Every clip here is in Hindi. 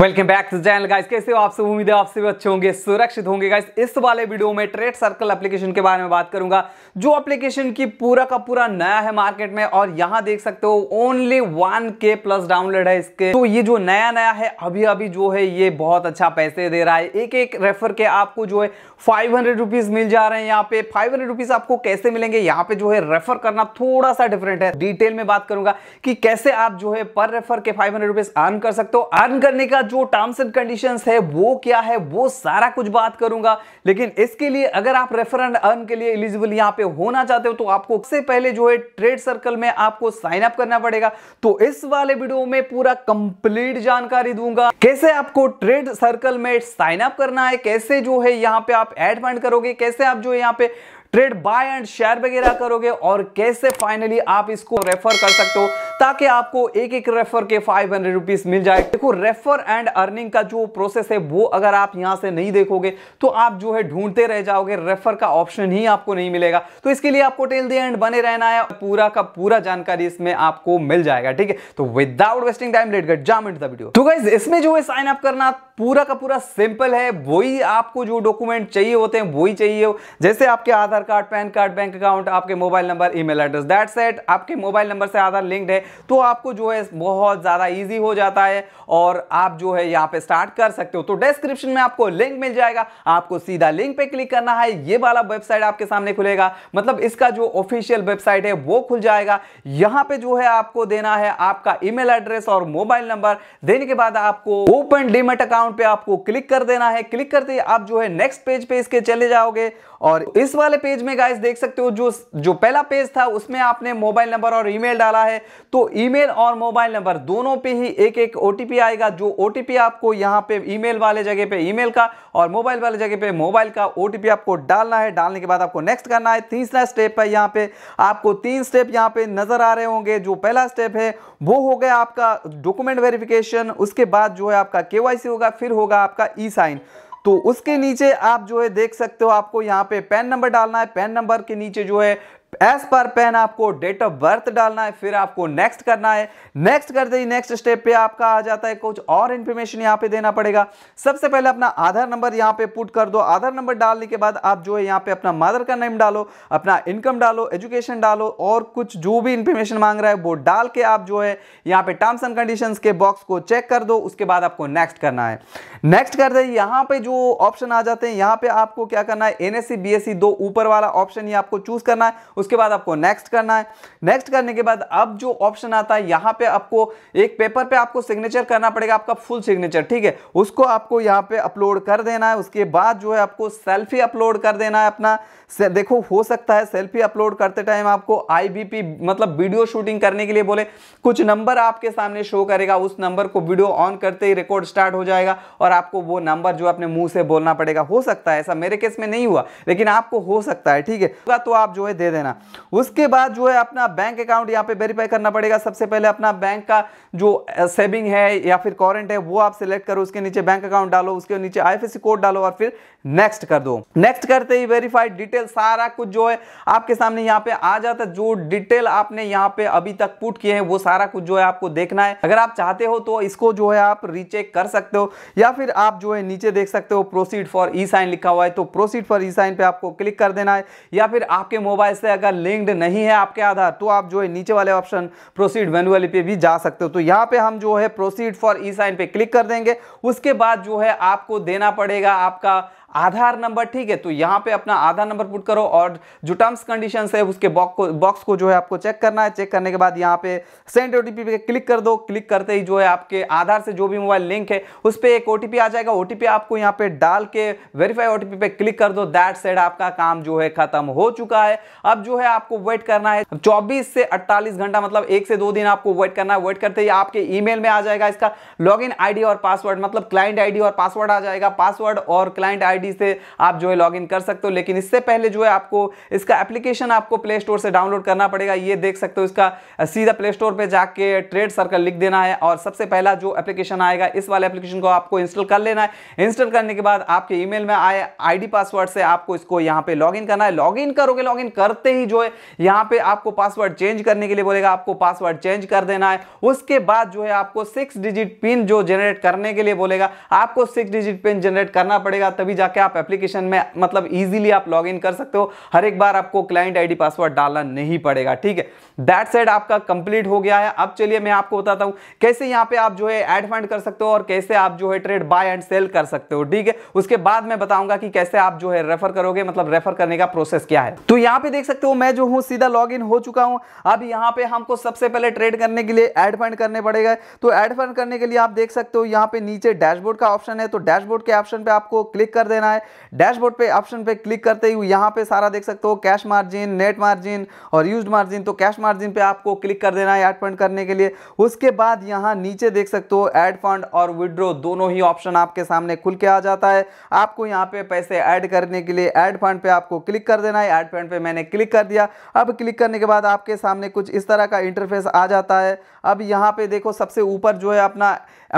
welcome back to channel guys कैसे हो आप सब उम्मीद है आप सभी अच्छे होंगे सुरक्षित होंगे गाइस इस वाले वीडियो में ट्रेड सर्कल एप्लीकेशन के बारे में बात करूंगा जो एप्लीकेशन की पूरा का पूरा नया है मार्केट में और यहां देख सकते हो only one K plus download है इसके तो ये जो नया नया है अभी अभी जो है ये बहुत अच्छा पैसे दे रहा है एक एक रेफर के आपको जो है फाइव हंड्रेड मिल जा रहे हैं यहाँ पे फाइव हंड्रेड आपको कैसे मिलेंगे यहाँ पे जो है रेफर करना थोड़ा सा डिफरेंट है डिटेल में बात करूंगा कि कैसे आप जो है पर रेफर के फाइव हंड्रेड अर्न कर सकते हो अर्न करने का जो टर्म्स एंड कंडीशंस है वो क्या है वो सारा कुछ बात करूंगा लेकिन इसके लिए अगर आप रेफर एंड अर्न के लिए एलिजिबल यहां पे होना चाहते हो तो आपको सबसे पहले जो है ट्रेड सर्कल में आपको साइन अप करना पड़ेगा तो इस वाले वीडियो में पूरा कंप्लीट जानकारी दूंगा कैसे आपको ट्रेड सर्कल में साइन अप करना है कैसे जो है यहाँ पे आप एड फंड करोगे कैसे आप जो यहाँ पे ट्रेड बाय एंड शेयर वगैरह करोगे और कैसे फाइनली आप इसको रेफर कर सकते हो ताकि आपको एक एक रेफर के फाइव हंड्रेड रुपीज मिल जाए देखो रेफर एंड अर्निंग का जो प्रोसेस है वो अगर आप यहां से नहीं देखोगे तो आप जो है ढूंढते रह जाओगे रेफर का ऑप्शन ही आपको नहीं मिलेगा तो इसके लिए आपको टेल दी एंड बने रहना है पूरा का पूरा जानकारी इसमें आपको मिल जाएगा ठीक है तो without wasting time let get जाम इंट दीडियो तो गाइज इसमें जो है साइन अप करना पूरा का पूरा सिंपल है वही आपको जो डॉक्यूमेंट चाहिए होते हैं वही चाहिए हो जैसे आपके Aadhaar card pan card bank account आपके mobile number email address that set आपके मोबाइल नंबर से आधार लिंक्ड है तो आपको जो है बहुत ज़्यादा ईजी हो जाता है और आप जो है यहाँ पे स्टार्ट कर सकते हो तो डिस्क्रिप्शन में आपको लिंक मिल जाएगा आपको सीधा लिंक पे क्लिक करना है ये वाला वेबसाइट आपके सामने खुलेगा मतलब इसका जो ऑफिशियल वेबसाइट है वो खुल जाएगा यहाँ पे जो है आपको देना है आपका ईमेल एड्रेस और मोबाइल नंबर देने के बाद आपको ओपन डीमेट अकाउंट अकाउंट पे आपको क्लिक कर देना है क्लिक करते ही आप जो है नेक्स्ट पेज पे इसके चले जाओगे और इस वाले पेज में गाइस देख सकते हो जो जो पहला पेज था उसमें आपने मोबाइल नंबर और ईमेल डाला है तो ईमेल और मोबाइल नंबर दोनों पे ही एक एक ओटीपी आएगा जो ओटीपी आपको यहाँ पे ईमेल वाले जगह पे ईमेल का और मोबाइल वाले जगह पे मोबाइल का ओटीपी आपको डालना है डालने के बाद आपको नेक्स्ट करना है तीसरा स्टेप है यहाँ पे आपको तीन स्टेप यहाँ पे नजर आ रहे होंगे जो पहला स्टेप है वो हो गया आपका डॉक्यूमेंट वेरिफिकेशन उसके बाद जो है आपका केवाईसी होगा फिर होगा आपका ई साइन तो उसके नीचे आप जो है देख सकते हो आपको यहाँ पे पैन नंबर डालना है पैन नंबर के नीचे जो है एस पर पेन आपको डेट ऑफ बर्थ डालना है फिर आपको नेक्स्ट करना है नेक्स्ट करते ही नेक्स्ट स्टेप पे आपका आ जाता है कुछ और इन्फॉर्मेशन यहाँ पे देना पड़ेगा सबसे पहले अपना आधार नंबर यहाँ पे पुट कर दो आधार नंबर डालने के बाद आप जो है यहाँ पे अपना मदर का नेम डालो अपना इनकम डालो एजुकेशन डालो और कुछ जो भी इंफॉर्मेशन मांग रहा है वो डाल के आप जो है यहाँ पे टर्म्स एंड कंडीशन के बॉक्स को चेक कर दो उसके बाद आपको नेक्स्ट करना है नेक्स्ट करते हैं यहाँ पे जो ऑप्शन आ जाते हैं यहाँ पे आपको क्या करना है एनएससी बीएससी दो ऊपर वाला ऑप्शन ही आपको चूज करना है उसके बाद आपको नेक्स्ट करना है नेक्स्ट करने के बाद अब जो ऑप्शन आता है यहाँ पे आपको एक पेपर पे आपको सिग्नेचर करना पड़ेगा आपका फुल सिग्नेचर ठीक है उसको आपको यहाँ पे अपलोड कर देना है उसके बाद जो है आपको सेल्फी अपलोड कर देना है अपना से देखो हो सकता है सेल्फी अपलोड करते टाइम आपको आईबीपी मतलब वीडियो शूटिंग करने के लिए बोले कुछ नंबर आपके सामने शो करेगा उस नंबर को वीडियो ऑन करते ही रिकॉर्ड स्टार्ट हो जाएगा और आपको वो नंबर जो अपने मुंह से बोलना पड़ेगा हो सकता है ऐसा मेरे केस में नहीं हुआ लेकिन आपको हो सकता है ठीक है तो आप जो है दे देना उसके बाद जो है अपना बैंक अकाउंट यहाँ पे वेरीफाई करना पड़ेगा सबसे पहले अपना बैंक का जो सेविंग है या फिर कॉरेंट है वो आप सिलेक्ट करो उसके नीचे बैंक अकाउंट डालो उसके नीचे आई कोड डालो और फिर नेक्स्ट कर दो नेक्स्ट करते ही वेरीफाइड डिटेल सारा कुछ जो है आपके सामने यहाँ पे आ जाता है जो डिटेल आपने यहाँ पे अभी तक पुट किए हैं वो सारा कुछ जो है आपको देखना है अगर आप चाहते हो तो इसको जो है आप रीचेक कर सकते हो या फिर आप जो है नीचे देख सकते हो प्रोसीड फॉर ई साइन लिखा हुआ है तो प्रोसीड फॉर ई साइन पे आपको क्लिक कर देना है या फिर आपके मोबाइल से अगर लिंक्ड नहीं है आपके आधार तो आप जो है नीचे वाले ऑप्शन प्रोसीड मैनुअली पे भी जा सकते हो तो यहाँ पे हम जो है प्रोसीड फॉर ई साइन पे क्लिक कर देंगे उसके बाद जो है आपको देना पड़ेगा आपका आधार नंबर ठीक है तो यहाँ पे अपना आधार नंबर पुट करो और जो टर्म्स कंडीशन है उसके बॉक्स को बॉक्स को जो है आपको चेक करना है चेक करने के बाद यहाँ पे सेंड ओ पे क्लिक कर दो क्लिक करते ही जो है आपके आधार से जो भी मोबाइल लिंक है उस पर एक ओ आ जाएगा ओ आपको यहाँ पे डाल के वेरीफाई ओ पे क्लिक कर दो दैट सेड आपका काम जो है खत्म हो चुका है अब जो है आपको वेट करना है चौबीस से अट्ठालीस घंटा मतलब एक से दो दिन आपको वेट करना है वेट करते ही आपके ई में आ जाएगा इसका लॉग इन और पासवर्ड मतलब क्लाइंट आई और पासवर्ड आ जाएगा पासवर्ड और क्लाइंट आई आईडी से आप जो है लॉगिन कर सकते हो लेकिन इससे पहले जो है आपको इसका एप्लीकेशन आपको प्ले स्टोर से डाउनलोड करना पड़ेगा ये देख सकते हो इसका सीधा प्ले स्टोर पर जाके ट्रेड सर्कल लिख देना है और सबसे पहला जो एप्लीकेशन आएगा इस वाले एप्लीकेशन को आपको इंस्टॉल कर लेना है इंस्टॉल करने के बाद आपके ई में आए आई पासवर्ड से आपको इसको यहाँ पे लॉग करना है लॉग करोगे लॉग करते ही जो है यहाँ पे आपको पासवर्ड चेंज करने के लिए बोलेगा आपको पासवर्ड चेंज कर देना है उसके बाद जो है आपको सिक्स डिजिट पिन जो जनरेट करने के लिए बोलेगा आपको सिक्स डिजिट पिन जनरेट करना पड़ेगा तभी जाके जाके आप एप्लीकेशन में मतलब इजीली आप लॉग इन कर सकते हो हर एक बार आपको क्लाइंट आईडी पासवर्ड डालना नहीं पड़ेगा ठीक है दैट सेट आपका कंप्लीट हो गया है अब चलिए मैं आपको बताता हूं कैसे यहां पे आप जो है एड फंड कर सकते हो और कैसे आप जो है ट्रेड बाय एंड सेल कर सकते हो ठीक है उसके बाद मैं बताऊंगा कि कैसे आप जो है रेफर करोगे मतलब रेफर करने का प्रोसेस क्या है तो यहां पर देख सकते हो मैं जो हूं सीधा लॉग इन हो चुका हूं अब यहां पर हमको सबसे पहले ट्रेड करने के लिए एड फंड करने पड़ेगा तो एड फंड करने के लिए आप देख सकते हो यहां पे नीचे डैशबोर्ड का ऑप्शन है तो डैशबोर्ड के ऑप्शन पे आपको क्लिक कर देना है डैशबोर्ड पे ऑप्शन पे क्लिक करते ही यहाँ पे सारा देख सकते हो कैश मार्जिन नेट मार्जिन और यूज्ड मार्जिन तो कैश मार्जिन पे आपको क्लिक कर देना है ऐड फंड करने के लिए उसके बाद यहाँ नीचे देख सकते हो ऐड फंड और विड्रो दोनों ही ऑप्शन आपके सामने खुल के आ जाता है आपको यहाँ पे पैसे ऐड करने के लिए ऐड फंड पे आपको क्लिक कर देना है ऐड फंड पे मैंने क्लिक कर दिया अब क्लिक करने के बाद आपके सामने कुछ इस तरह का इंटरफेस आ जाता है अब यहाँ पे देखो सबसे ऊपर जो है अपना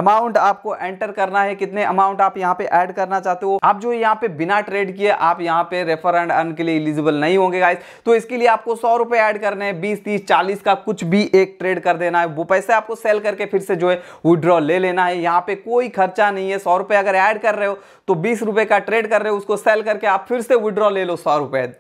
अमाउंट आपको एंटर करना है कितने अमाउंट आप यहाँ पे ऐड करना चाहते हो आप जो यहाँ पे बिना ट्रेड किए आप यहाँ पे रेफर एंड अर्न के लिए इलिजिबल नहीं होंगे गाइस तो इसके लिए आपको सौ रुपए ऐड करने हैं बीस तीस चालीस का कुछ भी एक ट्रेड कर देना है वो पैसे आपको सेल करके फिर से जो है विड्रॉ ले लेना है यहाँ पे कोई खर्चा नहीं है सौ अगर ऐड कर रहे हो तो बीस का ट्रेड कर रहे हो उसको सेल करके आप फिर से विड्रॉ ले लो सौ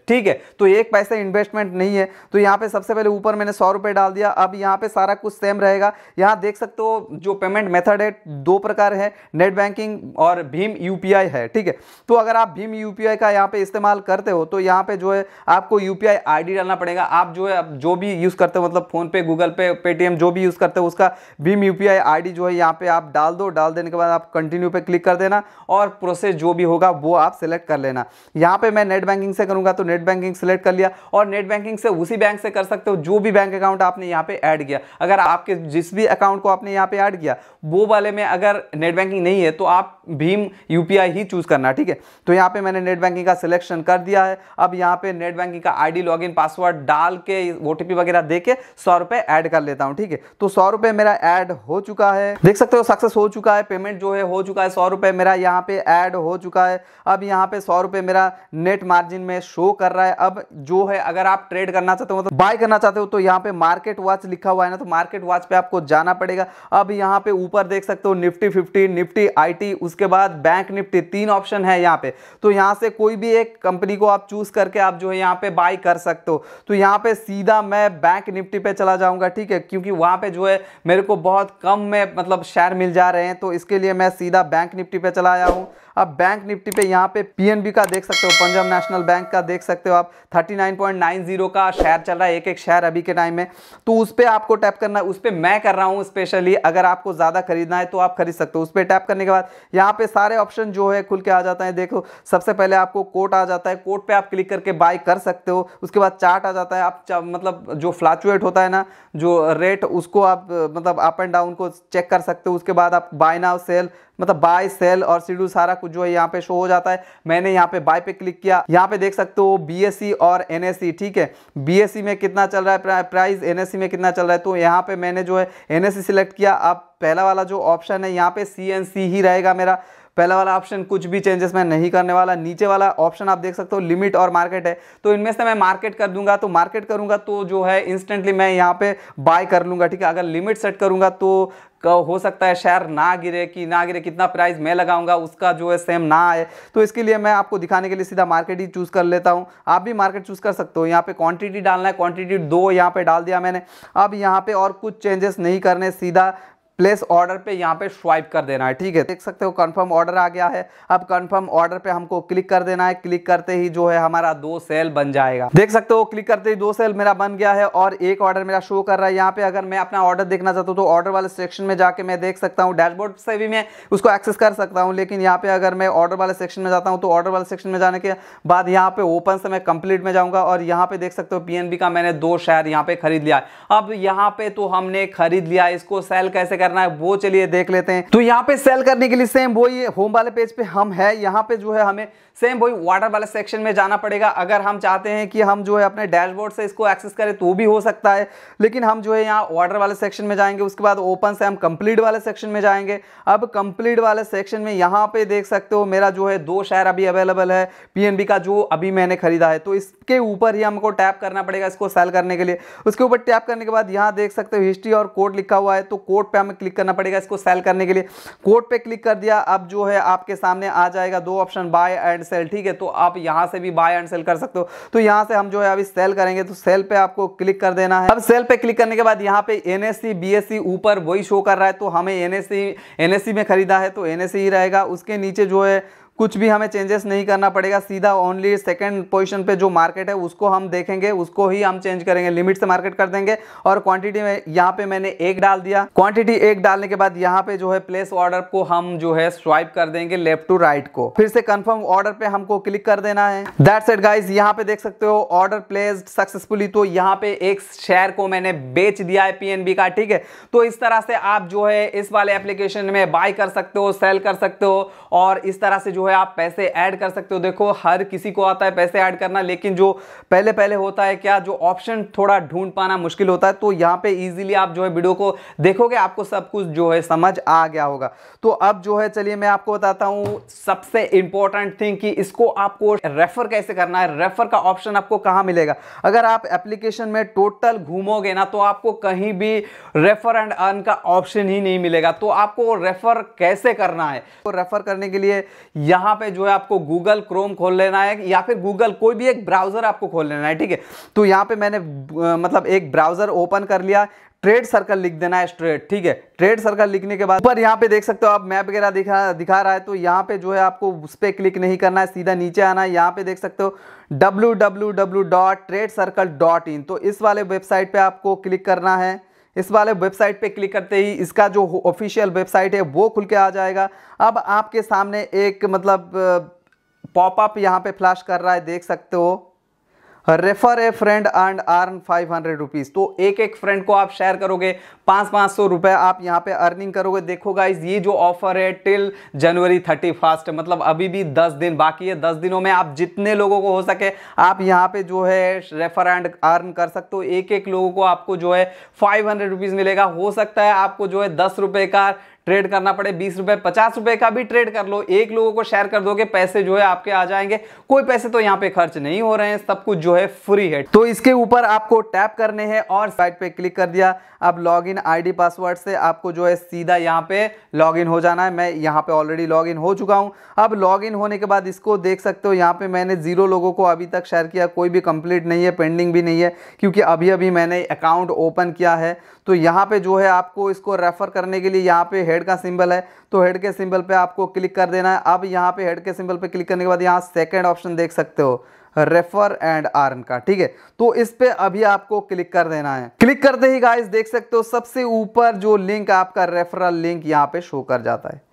ठीक है तो एक पैसे इन्वेस्टमेंट नहीं है तो यहाँ पे सबसे पहले ऊपर मैंने सौ डाल दिया अब यहाँ पे सारा कुछ सेम रहेगा यहाँ देख सकते हो जो पेमेंट मेथड है दो प्रकार है नेट बैंकिंग और भीम यूपीआई है ठीक है तो अगर आप भीम यू का यहाँ पे इस्तेमाल करते हो तो यहाँ पे जो है आपको यू पी डालना पड़ेगा आप जो है जो भी यूज़ करते हो मतलब फ़ोनपे गूगल पे पेटीएम जो भी यूज़ करते हो उसका भीम यू पी जो है यहाँ पर आप डाल दो डाल देने के बाद आप कंटिन्यू पर क्लिक कर देना और प्रोसेस जो भी होगा वो आप सेलेक्ट कर लेना यहाँ पर मैं नेट बैंकिंग से करूँगा तो नेट बैंकिंग सेलेक्ट कर लिया और नेट बैंकिंग से उसी बैंक से कर सकते हो जो भी बैंक अकाउंट आपने यहाँ पे ऐड किया अगर आपके जिस भी अकाउंट को आपने यहाँ पे ऐड किया वो वाले में अगर नेट बैंकिंग नहीं है तो आप भीम यूपीआई ही चूज़ करना ठीक है तो यहाँ पे मैंने नेट बैंकिंग का सिलेक्शन कर दिया है अब यहाँ पे नेट बैंकिंग का आईडी लॉगिन पासवर्ड डाल के ओ वगैरह दे के सौ रुपए ऐड कर लेता हूँ ठीक है तो सौ रुपए मेरा ऐड हो चुका है देख सकते हो सक्सेस हो चुका है पेमेंट जो है हो चुका है सौ रुपए मेरा यहाँ पे ऐड हो चुका है अब यहाँ पे सौ रुपए मेरा नेट मार्जिन में शो कर रहा है अब जो है अगर आप ट्रेड करना चाहते हो तो मतलब बाय करना चाहते हो तो यहाँ पे मार्केट वॉच लिखा हुआ है ना तो मार्केट वॉच पे आपको जाना पड़ेगा अब यहाँ पे ऊपर देख सकते हो Nifty fifty Nifty I T उस उसके बाद बैंक निफ्टी तीन ऑप्शन है यहाँ पे तो यहाँ से कोई भी एक कंपनी को आप चूज करके आप जो है यहाँ पे बाई कर सकते हो तो यहाँ पे सीधा मैं बैंक निफ्टी पे चला जाऊँगा ठीक है क्योंकि वहाँ पे जो है मेरे को बहुत कम में मतलब शेयर मिल जा रहे हैं तो इसके लिए मैं सीधा बैंक निफ्टी पर चला आया हूँ अब बैंक निफ्टी पे यहाँ पे पीएनबी का देख सकते हो पंजाब नेशनल बैंक का देख सकते हो आप 39.90 का शेयर चल रहा है एक एक शेयर अभी के टाइम में तो उस पर आपको टैप करना है उस पर मैं कर रहा हूँ स्पेशली अगर आपको ज़्यादा खरीदना है तो आप खरीद सकते हो उस पर टैप करने के बाद यहाँ यहाँ पे सारे ऑप्शन जो है खुल के आ जाता है देखो सबसे पहले आपको कोट आ जाता है कोट पे आप क्लिक करके बाय कर सकते हो उसके बाद चार्ट आ जाता है आप मतलब जो फ्लैचुएट होता है ना जो रेट उसको आप मतलब अप एंड डाउन को चेक कर सकते हो उसके बाद आप बाय नाउ सेल मतलब बाय सेल और सीड्यूल सारा कुछ जो है यहाँ पे शो हो जाता है मैंने यहाँ पे बाय पे क्लिक किया यहाँ पे देख सकते हो बी और एन ठीक है बी में कितना चल रहा है प्राइस एन में कितना चल रहा है तो यहाँ पे मैंने जो है एन सिलेक्ट किया अब पहला वाला जो ऑप्शन है यहाँ पे सी ही रहेगा मेरा पहला वाला ऑप्शन कुछ भी चेंजेस मैं नहीं करने वाला नीचे वाला ऑप्शन आप देख सकते हो लिमिट और मार्केट है तो इनमें से मैं मार्केट कर दूंगा तो मार्केट करूंगा तो जो है इंस्टेंटली मैं यहाँ पे बाय कर लूँगा ठीक है अगर लिमिट सेट करूंगा तो हो सकता है शेयर ना गिरे कि ना गिरे कितना प्राइस मैं लगाऊंगा उसका जो है सेम ना आए तो इसके लिए मैं आपको दिखाने के लिए सीधा मार्केट ही चूज़ कर लेता हूं आप भी मार्केट चूज़ कर सकते हो यहाँ पे क्वांटिटी डालना है क्वांटिटी दो यहाँ पे डाल दिया मैंने अब यहाँ पे और कुछ चेंजेस नहीं करने सीधा प्लेस ऑर्डर पे यहाँ पे स्वाइप कर देना है ठीक है देख सकते हो कंफर्म ऑर्डर आ गया है अब कंफर्म ऑर्डर पे हमको क्लिक कर देना है क्लिक करते ही जो है हमारा दो सेल बन जाएगा देख सकते हो क्लिक करते ही दो सेल मेरा बन गया है और एक ऑर्डर मेरा शो कर रहा है यहाँ पे अगर मैं अपना ऑर्डर देखना चाहता हूँ तो ऑर्डर वाले सेक्शन में जाके मैं देख सकता हूँ डैशबोर्ड से भी मैं उसको एक्सेस कर सकता हूँ लेकिन यहाँ पे अगर मैं ऑर्डर वाले सेक्शन में जाता हूँ तो ऑर्डर वाले सेक्शन में जाने के बाद यहाँ पे ओपन से मैं कंप्लीट में जाऊँगा और यहाँ पे देख सकते हो पी का मैंने दो शेयर यहाँ पे खरीद लिया अब यहाँ पे तो हमने खरीद लिया इसको सेल कैसे करना है वो चलिए देख लेते हैं तो यहाँ पे सेल करने के लिए सेम वही होम वाले पेज पे हम है यहाँ पे जो है हमें सेम वही वाटर वाले सेक्शन में जाना पड़ेगा अगर हम चाहते हैं कि हम जो है अपने डैशबोर्ड से इसको एक्सेस करें तो भी हो सकता है लेकिन हम जो है यहाँ वाटर वाले सेक्शन में जाएंगे उसके बाद ओपन से हम कंप्लीट वाले सेक्शन में जाएंगे अब कंप्लीट वाले सेक्शन में यहाँ पे देख सकते हो मेरा जो है दो शहर अभी अवेलेबल है पी का जो अभी मैंने खरीदा है तो इसके ऊपर ही हमको टैप करना पड़ेगा इसको सेल करने के लिए उसके ऊपर टैप करने के बाद यहाँ देख सकते हो हिस्ट्री और कोड लिखा हुआ है तो कोड पर हम क्लिक करना पड़ेगा इसको सेल करने के लिए कोड पे क्लिक कर दिया अब जो है आपके सामने आ जाएगा दो ऑप्शन बाय एंड सेल ठीक है तो आप यहां से भी बाय एंड सेल कर सकते हो तो यहां से हम जो है अभी सेल करेंगे तो सेल पे आपको क्लिक कर देना है अब सेल पे क्लिक करने के बाद यहाँ पे एनएससी बीएससी ऊपर वही शो कर रहा है तो हमें एनएससी एनएससी में खरीदा है तो एनएससी ही रहेगा उसके नीचे जो है कुछ भी हमें चेंजेस नहीं करना पड़ेगा सीधा ओनली सेकंड पोजीशन पे जो मार्केट है उसको हम देखेंगे उसको ही हम चेंज करेंगे लिमिट से मार्केट कर देंगे और क्वांटिटी में यहाँ पे मैंने एक डाल दिया क्वांटिटी एक डालने के बाद यहाँ पे जो है प्लेस ऑर्डर को हम जो है स्वाइप कर देंगे लेफ्ट टू राइट को फिर से कंफर्म ऑर्डर पे हमको क्लिक कर देना है दैट सेट गाइज यहाँ पे देख सकते हो ऑर्डर प्लेस सक्सेसफुली तो यहाँ पे एक शेयर को मैंने बेच दिया है पी का ठीक है तो इस तरह से आप जो है इस वाले एप्लीकेशन में बाय कर सकते हो सेल कर सकते हो और इस तरह से जो है आप पैसे ऐड कर सकते हो देखो हर किसी को आता है पैसे ऐड करना लेकिन जो पहले पहले होता है क्या जो ऑप्शन थोड़ा ढूंढ पाना मुश्किल होता है तो यहाँ पे इजीली आप जो है वीडियो को देखोगे आपको सब कुछ जो है समझ आ गया होगा तो अब जो है चलिए मैं आपको बताता हूँ सबसे इंपॉर्टेंट थिंग कि इसको आपको रेफर कैसे करना है रेफर का ऑप्शन आपको कहाँ मिलेगा अगर आप एप्लीकेशन में टोटल घूमोगे ना तो आपको कहीं भी रेफर एंड अर्न का ऑप्शन ही नहीं मिलेगा तो आपको रेफर कैसे करना है तो रेफर करने के लिए यहां पे जो है आपको गूगल क्रोम खोल लेना है या फिर गूगल कोई भी एक ब्राउज़र आपको खोल लेना है ठीक है तो यहां पे मैंने मतलब एक ब्राउज़र ओपन कर लिया ट्रेड सर्कल लिख देना है स्ट्रेट ठीक है ट्रेड सर्कल लिखने के बाद ऊपर यहाँ पे देख सकते हो आप मैप वगैरह दिखा दिखा रहा है तो यहाँ पे जो है आपको उस पर क्लिक नहीं करना है सीधा नीचे आना है यहाँ पे देख सकते हो W W W dot trade circle dot in तो इस वाले वेबसाइट पे आपको क्लिक करना है इस वाले वेबसाइट पे क्लिक करते ही इसका जो ऑफिशियल वेबसाइट है वो खुल के आ जाएगा अब आपके सामने एक मतलब पॉपअप यहाँ पे फ्लैश कर रहा है देख सकते हो refer a friend and earn five hundred rupees तो एक एक फ्रेंड को आप शेयर करोगे पाँच पाँच सौ रुपए आप यहाँ पे अर्निंग करोगे देखो गाइज ये जो ऑफर है टिल जनवरी थर्टी फर्स्ट मतलब अभी भी दस दिन बाकी है दस दिनों में आप जितने लोगों को हो सके आप यहाँ पे जो है रेफर एंड अर्न कर सकते हो एक एक लोगों को आपको जो है फाइव हंड्रेड रुपीज़ मिलेगा हो सकता है आपको जो है दस रुपये का ट्रेड करना पड़े बीस रुपए पचास रुपए का भी ट्रेड कर लो एक लोगों को शेयर कर दोगे पैसे जो है आपके आ जाएंगे कोई पैसे तो यहाँ पे खर्च नहीं हो रहे हैं सब कुछ जो है फ्री है तो इसके ऊपर आपको टैप करने हैं और साइट पे क्लिक कर दिया अब लॉग इन आई पासवर्ड से आपको जो है सीधा यहाँ पे लॉग हो जाना है मैं यहाँ पे ऑलरेडी लॉग हो चुका हूँ अब लॉग होने के बाद इसको देख सकते हो यहाँ पे मैंने जीरो लोगों को अभी तक शेयर किया कोई भी कंप्लीट नहीं है पेंडिंग भी नहीं है क्योंकि अभी अभी मैंने अकाउंट ओपन किया है तो यहाँ पे जो है आपको इसको रेफ़र करने के लिए यहाँ पे हेड का सिंबल है तो हेड के सिंबल पे आपको क्लिक कर देना है अब यहाँ पे हेड के सिंबल पे क्लिक करने के बाद यहाँ सेकंड ऑप्शन देख सकते हो रेफर एंड आर्न का ठीक है तो इस पे अभी आपको क्लिक कर देना है क्लिक करते ही गाइस देख सकते हो सबसे ऊपर जो लिंक आपका रेफरल लिंक यहाँ पे शो कर जाता है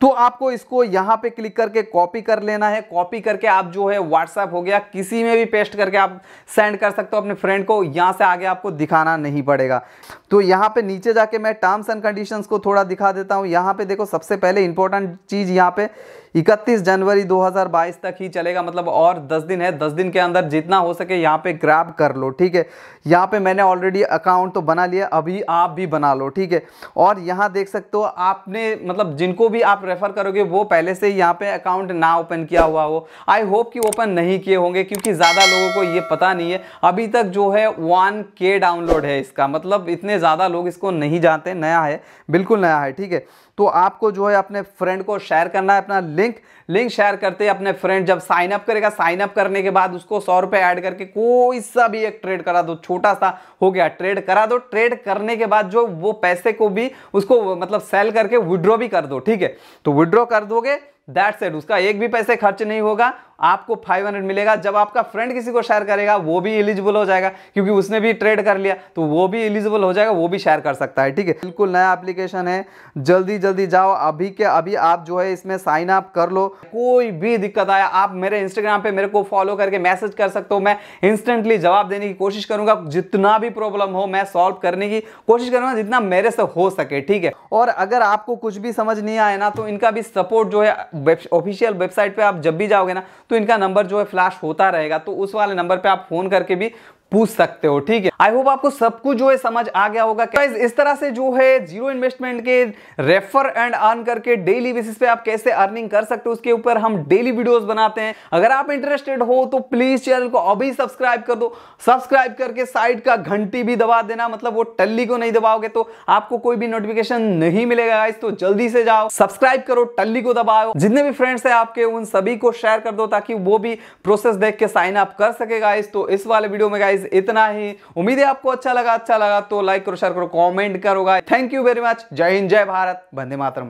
तो आपको इसको यहां पे क्लिक करके कॉपी कर लेना है कॉपी करके आप जो है व्हाट्सएप हो गया किसी में भी पेस्ट करके आप सेंड कर सकते हो अपने फ्रेंड को यहां से आगे आपको दिखाना नहीं पड़ेगा तो यहाँ पे नीचे जाके मैं टर्म्स एंड कंडीशंस को थोड़ा दिखा देता हूं यहां पे देखो सबसे पहले इंपॉर्टेंट चीज़ यहां पर इकतीस जनवरी 2022 तक ही चलेगा मतलब और 10 दिन है 10 दिन के अंदर जितना हो सके यहाँ पे ग्रैब कर लो ठीक है यहाँ पे मैंने ऑलरेडी अकाउंट तो बना लिया अभी आप भी बना लो ठीक है और यहाँ देख सकते हो आपने मतलब जिनको भी आप रेफ़र करोगे वो पहले से यहाँ पे अकाउंट ना ओपन किया हुआ हो आई होप कि ओपन नहीं किए होंगे क्योंकि ज़्यादा लोगों को ये पता नहीं है अभी तक जो है वन के डाउनलोड है इसका मतलब इतने ज़्यादा लोग इसको नहीं जानते नया है बिल्कुल नया है ठीक है तो आपको जो है अपने फ्रेंड को शेयर करना है अपना लिंक लिंक शेयर करते हैं अपने फ्रेंड जब साइन अप करेगा साइन अप करने के बाद उसको सौ रुपए ऐड करके कोई सा भी एक ट्रेड करा दो छोटा सा हो गया ट्रेड करा दो ट्रेड करने के बाद जो वो पैसे को भी उसको मतलब सेल करके विड्रॉ भी कर दो ठीक है तो विड्रॉ कर दोगे दैट सेट उसका एक भी पैसे खर्च नहीं होगा आपको 500 मिलेगा जब आपका फ्रेंड किसी को शेयर करेगा वो भी एलिजिबल हो जाएगा क्योंकि उसने भी ट्रेड कर लिया तो वो भी एलिजिबल हो जाएगा वो भी शेयर कर सकता है ठीक है बिल्कुल नया एप्लीकेशन है जल्दी जल्दी जाओ अभी के अभी आप जो है इसमें साइन अप कर लो कोई भी दिक्कत आया आप मेरे इंस्टाग्राम पे मेरे को फॉलो करके मैसेज कर सकते हो मैं इंस्टेंटली जवाब देने की कोशिश करूंगा जितना भी प्रॉब्लम हो मैं सॉल्व करने की कोशिश करूंगा जितना मेरे से हो सके ठीक है और अगर आपको कुछ भी समझ नहीं आया ना तो इनका भी सपोर्ट जो है ऑफिशियल वेबसाइट पर आप जब भी जाओगे ना तो इनका नंबर जो है फ्लैश होता रहेगा तो उस वाले नंबर पर आप फ़ोन करके भी पूछ सकते हो ठीक है आई होप आपको सब कुछ जो है समझ आ गया होगा गाइस इस तरह से जो है जीरो इन्वेस्टमेंट के रेफर एंड अर्न करके डेली बेसिस पे आप कैसे अर्निंग कर सकते हो उसके ऊपर हम डेली वीडियोस बनाते हैं अगर आप इंटरेस्टेड हो तो प्लीज चैनल को अभी सब्सक्राइब कर दो सब्सक्राइब करके साइड का घंटी भी दबा देना मतलब वो टल्ली को नहीं दबाओगे तो आपको कोई भी नोटिफिकेशन नहीं मिलेगा गाइस तो जल्दी से जाओ सब्सक्राइब करो टल्ली को दबाओ जितने भी फ्रेंड्स है आपके उन सभी को शेयर कर दो ताकि वो भी प्रोसेस देख के साइन अप कर सके गाइस तो इस वाले वीडियो में गाइस गाइज इतना ही उम्मीद है आपको अच्छा लगा अच्छा लगा तो लाइक करो शेयर करो कॉमेंट करोगा थैंक यू वेरी मच जय हिंद जय भारत बंदे मातरम